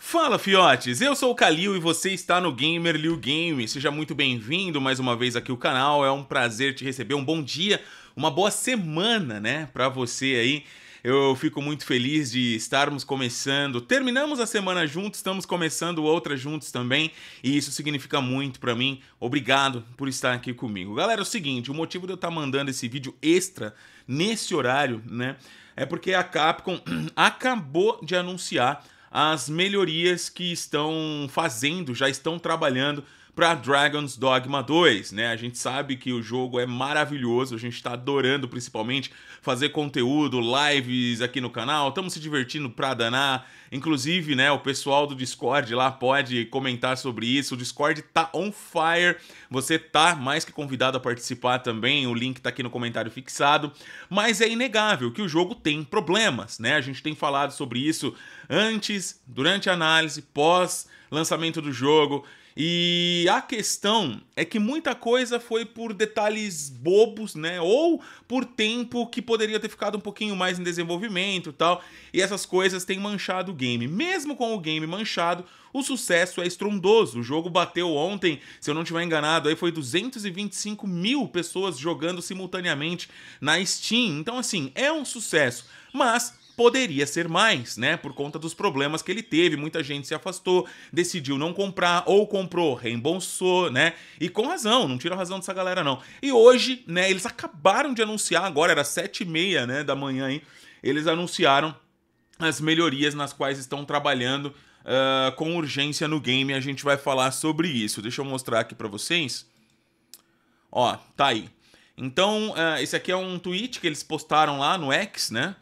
Fala fiotes, eu sou o Kalil e você está no Gamer Liu Game. Seja muito bem-vindo mais uma vez aqui ao canal. É um prazer te receber. Um bom dia, uma boa semana, né, para você aí. Eu fico muito feliz de estarmos começando. Terminamos a semana juntos, estamos começando outra juntos também, e isso significa muito para mim. Obrigado por estar aqui comigo. Galera, é o seguinte, o motivo de eu estar tá mandando esse vídeo extra nesse horário, né, é porque a Capcom acabou de anunciar as melhorias que estão fazendo, já estão trabalhando para Dragon's Dogma 2, né? A gente sabe que o jogo é maravilhoso, a gente está adorando principalmente fazer conteúdo, lives aqui no canal, estamos se divertindo para danar. Inclusive, né, o pessoal do Discord lá pode comentar sobre isso. O Discord tá on fire. Você tá mais que convidado a participar também. O link tá aqui no comentário fixado. Mas é inegável que o jogo tem problemas, né? A gente tem falado sobre isso antes, durante a análise, pós lançamento do jogo. E a questão é que muita coisa foi por detalhes bobos, né? Ou por tempo que poderia ter ficado um pouquinho mais em desenvolvimento, tal. E essas coisas têm manchado o game. Mesmo com o game manchado, o sucesso é estrondoso. O jogo bateu ontem, se eu não estiver enganado, aí foi 225 mil pessoas jogando simultaneamente na Steam. Então, assim, é um sucesso. Mas poderia ser mais, né? Por conta dos problemas que ele teve, muita gente se afastou, decidiu não comprar ou comprou, reembolsou, né? E com razão, não tira a razão dessa galera não. E hoje, né? Eles acabaram de anunciar agora, era sete e meia, né? Da manhã, hein? Eles anunciaram as melhorias nas quais estão trabalhando uh, com urgência no game. A gente vai falar sobre isso. Deixa eu mostrar aqui para vocês. Ó, tá aí. Então, uh, esse aqui é um tweet que eles postaram lá no X, né?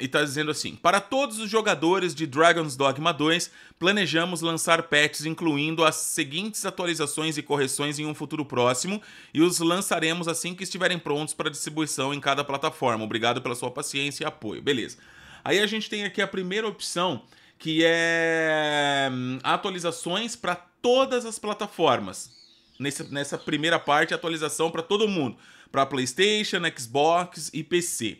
e tá dizendo assim: Para todos os jogadores de Dragon's Dogma 2, planejamos lançar patches incluindo as seguintes atualizações e correções em um futuro próximo, e os lançaremos assim que estiverem prontos para distribuição em cada plataforma. Obrigado pela sua paciência e apoio. Beleza. Aí a gente tem aqui a primeira opção, que é hum, atualizações para todas as plataformas. Nessa, nessa primeira parte, atualização para todo mundo: para PlayStation, Xbox e PC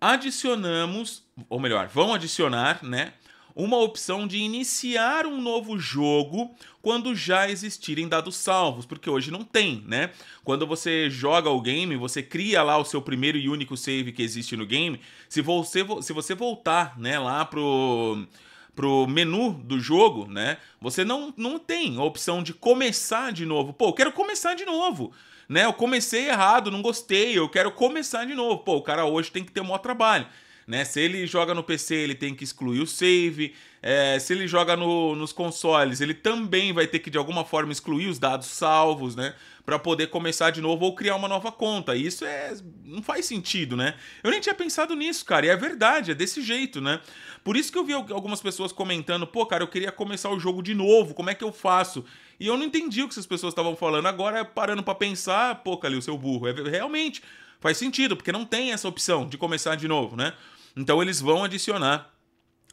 adicionamos, ou melhor, vão adicionar, né? Uma opção de iniciar um novo jogo quando já existirem dados salvos, porque hoje não tem, né? Quando você joga o game, você cria lá o seu primeiro e único save que existe no game. Se você, se você voltar, né, lá pro pro menu do jogo, né? Você não, não tem a opção de começar de novo. Pô, eu quero começar de novo né? Eu comecei errado, não gostei, eu quero começar de novo. Pô, o cara hoje tem que ter o maior trabalho. Né? Se ele joga no PC, ele tem que excluir o save. É, se ele joga no, nos consoles, ele também vai ter que de alguma forma excluir os dados salvos, né? Para poder começar de novo ou criar uma nova conta. isso é não faz sentido, né? Eu nem tinha pensado nisso, cara. E é verdade, é desse jeito, né? Por isso que eu vi algumas pessoas comentando, pô, cara, eu queria começar o jogo de novo, como é que eu faço? E eu não entendi o que essas pessoas estavam falando. Agora, parando para pensar, pô, Calil, seu burro, é, realmente faz sentido, porque não tem essa opção de começar de novo, né? Então eles vão adicionar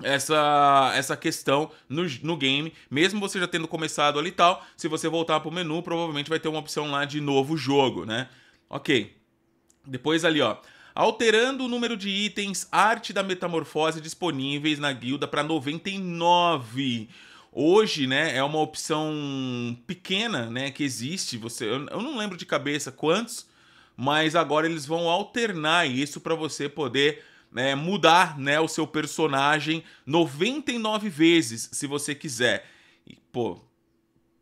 essa, essa questão no, no game, mesmo você já tendo começado ali e tal, se você voltar pro menu, provavelmente vai ter uma opção lá de novo jogo, né? Ok. Depois ali, ó alterando o número de itens Arte da Metamorfose disponíveis na guilda para 99. Hoje, né, é uma opção pequena, né, que existe. Você, eu, eu não lembro de cabeça quantos, mas agora eles vão alternar isso para você poder né, mudar, né, o seu personagem 99 vezes, se você quiser. E, pô,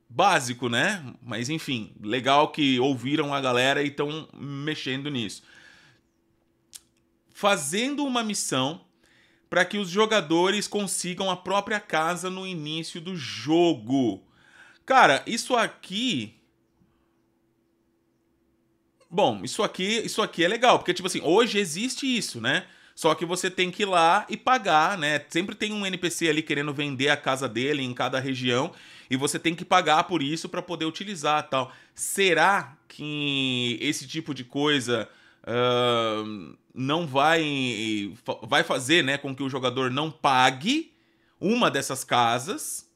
básico, né? Mas enfim, legal que ouviram a galera e estão mexendo nisso fazendo uma missão para que os jogadores consigam a própria casa no início do jogo. Cara, isso aqui Bom, isso aqui, isso aqui é legal, porque tipo assim, hoje existe isso, né? Só que você tem que ir lá e pagar, né? Sempre tem um NPC ali querendo vender a casa dele em cada região e você tem que pagar por isso para poder utilizar, tal. Será que esse tipo de coisa não vai, vai fazer né, com que o jogador não pague uma dessas casas,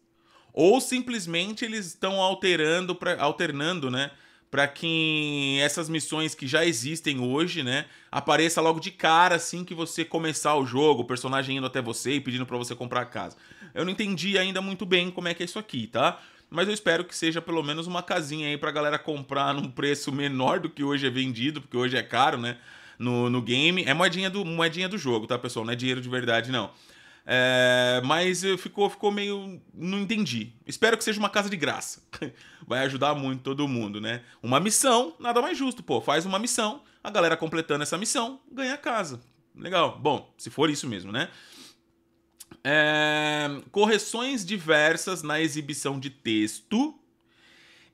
ou simplesmente eles estão alterando, pra, alternando, né? para que essas missões que já existem hoje, né, apareça logo de cara assim que você começar o jogo, o personagem indo até você e pedindo para você comprar a casa. Eu não entendi ainda muito bem como é que é isso aqui, tá? mas eu espero que seja pelo menos uma casinha aí pra galera comprar num preço menor do que hoje é vendido, porque hoje é caro, né? No, no game. É moedinha do, moedinha do jogo, tá, pessoal? Não é dinheiro de verdade, não. É, mas ficou, ficou meio. Não entendi. Espero que seja uma casa de graça. Vai ajudar muito todo mundo, né? Uma missão, nada mais justo, pô. Faz uma missão, a galera completando essa missão ganha a casa. Legal. Bom, se for isso mesmo, né? é, correções diversas na exibição de texto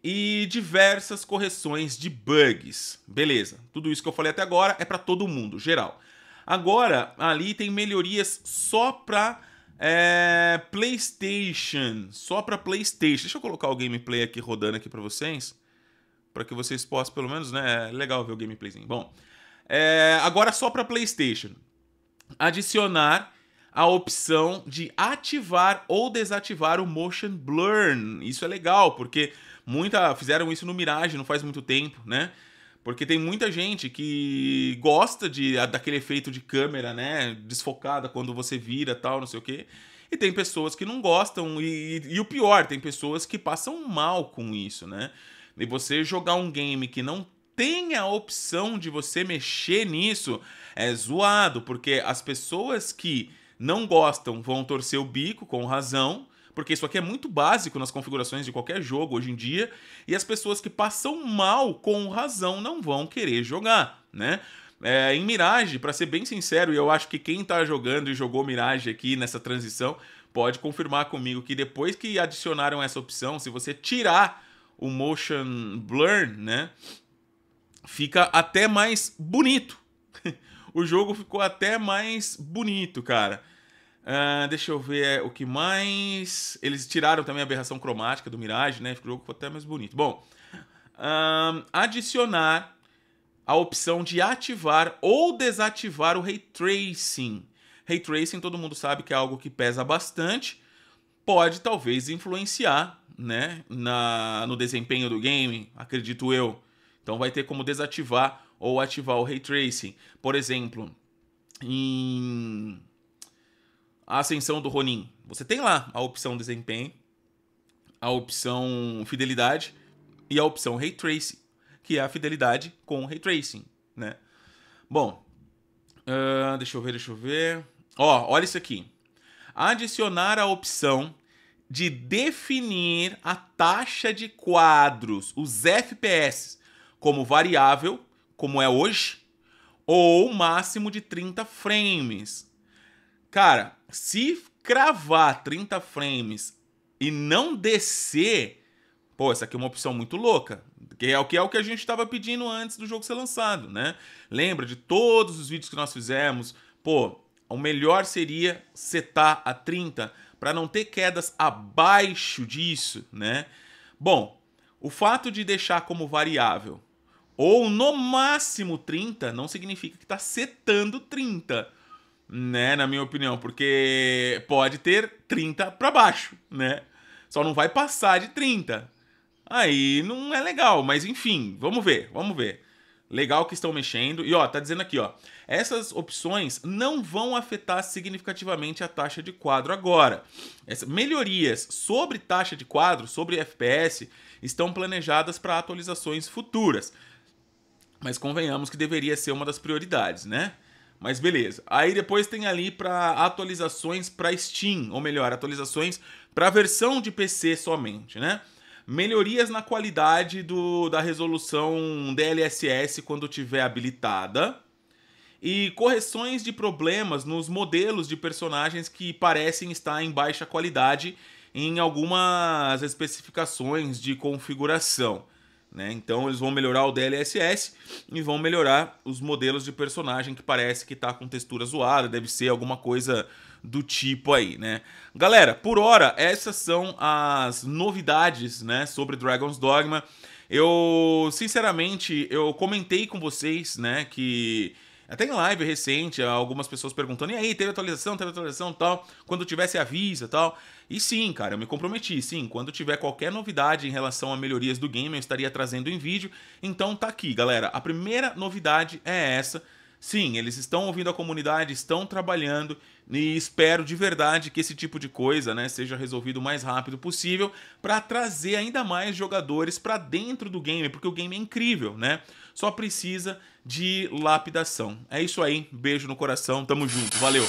e diversas correções de bugs. Beleza, tudo isso que eu falei até agora é para todo mundo, geral. Agora, ali tem melhorias só para é, PlayStation, só para PlayStation. Deixa eu colocar o gameplay aqui rodando aqui para vocês, para que vocês possam, pelo menos, né? É legal ver o gameplayzinho. Bom, é, agora só para PlayStation. Adicionar a opção de ativar ou desativar o motion blur. Isso é legal, porque muita fizeram isso no Mirage não faz muito tempo, né? Porque tem muita gente que gosta de daquele efeito de câmera, né, desfocada quando você vira, tal, não sei o quê. E tem pessoas que não gostam e, e, e o pior, tem pessoas que passam mal com isso, né? E você jogar um game que não tem a opção de você mexer nisso é zoado, porque as pessoas que não gostam vão torcer o bico, com razão, porque isso aqui é muito básico nas configurações de qualquer jogo hoje em dia, e as pessoas que passam mal, com razão, não vão querer jogar, né? É, em Mirage, para ser bem sincero, e eu acho que quem está jogando e jogou Mirage aqui nessa transição pode confirmar comigo que depois que adicionaram essa opção, se você tirar o motion blur, né, fica até mais bonito. o jogo ficou até mais bonito, cara. Uh, deixa eu ver é, o que mais. Eles tiraram também a aberração cromática do Mirage, né? O jogo ficou até mais bonito. Bom, uh, adicionar a opção de ativar ou desativar o ray tracing. Ray tracing, todo mundo sabe que é algo que pesa bastante, pode talvez influenciar, né, na no desempenho do game, acredito eu. Então vai ter como desativar ou ativar o ray tracing. Por exemplo, em a ascensão do Ronin, você tem lá a opção desempenho, a opção fidelidade e a opção ray tracing, que é a fidelidade com ray tracing, né? Bom, uh, deixa eu ver, deixa eu ver. Ó, olha isso aqui. Adicionar a opção de definir a taxa de quadros, os FPS, como variável como é hoje, ou máximo de 30 frames. Cara, se cravar 30 frames e não descer, pô, essa aqui é uma opção muito louca. Que é o que é o que a gente estava pedindo antes do jogo ser lançado, né? Lembra de todos os vídeos que nós fizemos? Pô, o melhor seria setar a 30 para não ter quedas abaixo disso, né? Bom, o fato de deixar como variável ou no máximo 30, não significa que tá setando 30, né? Na minha opinião, porque pode ter 30 para baixo, né? Só não vai passar de 30. Aí não é legal, mas enfim, vamos ver, vamos ver. Legal que estão mexendo. E ó, tá dizendo aqui, ó. Essas opções não vão afetar significativamente a taxa de quadro agora. Essas melhorias sobre taxa de quadro, sobre FPS, estão planejadas para atualizações futuras. Mas convenhamos que deveria ser uma das prioridades, né? Mas beleza. Aí depois tem ali para atualizações para Steam, ou melhor, atualizações para a versão de PC somente, né? Melhorias na qualidade do, da resolução DLSS quando tiver habilitada. E correções de problemas nos modelos de personagens que parecem estar em baixa qualidade em algumas especificações de configuração. Né? Então eles vão melhorar o DLSS e vão melhorar os modelos de personagem que parece que está com textura zoada, deve ser alguma coisa do tipo aí, né? Galera, por hora, essas são as novidades, né, sobre Dragon's Dogma. Eu, sinceramente, eu comentei com vocês, né, que até em live recente, algumas pessoas perguntando: e aí, teve atualização, teve atualização tal? Quando tivesse se avisa tal. E sim, cara, eu me comprometi, sim. Quando tiver qualquer novidade em relação a melhorias do game, eu estaria trazendo em vídeo. Então tá aqui, galera. A primeira novidade é essa. Sim, eles estão ouvindo a comunidade, estão trabalhando e espero de verdade que esse tipo de coisa né, seja resolvido o mais rápido possível para trazer ainda mais jogadores para dentro do game, porque o game é incrível, né? Só precisa de lapidação. É isso aí, beijo no coração, tamo junto, valeu!